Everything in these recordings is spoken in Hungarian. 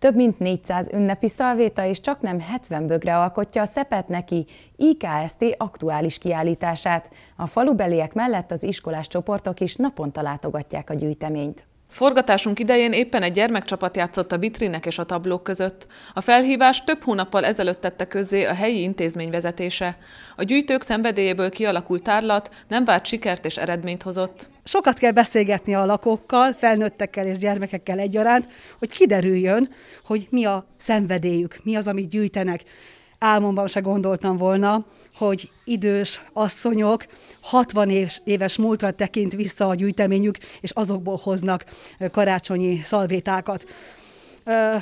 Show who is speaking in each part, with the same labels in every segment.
Speaker 1: Több mint 400 ünnepi szalvéta és csak nem 70 bögre alkotja a Szepet neki IKST aktuális kiállítását. A falubeliek mellett az iskolás csoportok is naponta látogatják a gyűjteményt. Forgatásunk idején éppen egy gyermekcsapat játszott a vitrinek és a tablók között. A felhívást több hónappal ezelőtt tette közzé a helyi intézmény vezetése. A gyűjtők szenvedélyéből kialakult tárlat nem várt sikert és eredményt hozott.
Speaker 2: Sokat kell beszélgetni a lakókkal, felnőttekkel és gyermekekkel egyaránt, hogy kiderüljön, hogy mi a szenvedélyük, mi az, amit gyűjtenek álmomban se gondoltam volna, hogy idős asszonyok 60 éves, éves múltra tekint vissza a gyűjteményük, és azokból hoznak karácsonyi szalvétákat.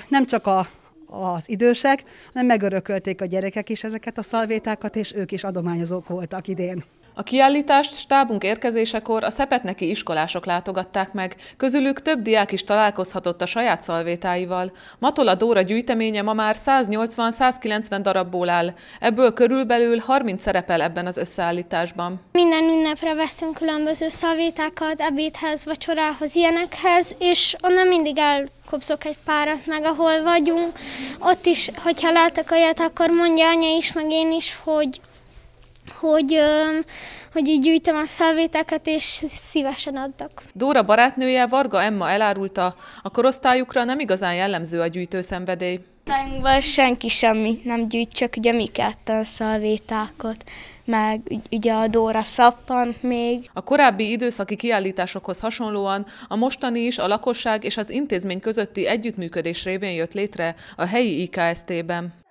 Speaker 2: Nem csak a az idősek, hanem megörökölték a gyerekek is ezeket a szalvétákat, és ők is adományozók voltak idén.
Speaker 1: A kiállítást stábunk érkezésekor a szepetneki iskolások látogatták meg, közülük több diák is találkozhatott a saját szalvétáival. Matola Dóra gyűjteménye ma már 180-190 darabból áll, ebből körülbelül 30 szerepel ebben az összeállításban.
Speaker 3: Minden ünnepre veszünk különböző szalvétákat, ebédhez, vacsorához, ilyenekhez, és onnan mindig el kopszok egy párat meg, ahol vagyunk. Ott is, hogyha látok olyat, akkor mondja anya is, meg én is, hogy hogy, hogy így gyűjtem a szelvéteket, és szívesen adtak.
Speaker 1: Dóra barátnője Varga Emma elárulta, a korosztályukra nem igazán jellemző a gyűjtőszenvedély.
Speaker 4: Tájunkban senki semmi, nem gyűjt, csak ugye mi ketten szalvétákat, meg ugye a Dóra szappant még. A korábbi időszaki
Speaker 1: kiállításokhoz hasonlóan a mostani is a lakosság és az intézmény közötti együttműködés révén jött létre a helyi IKST-ben.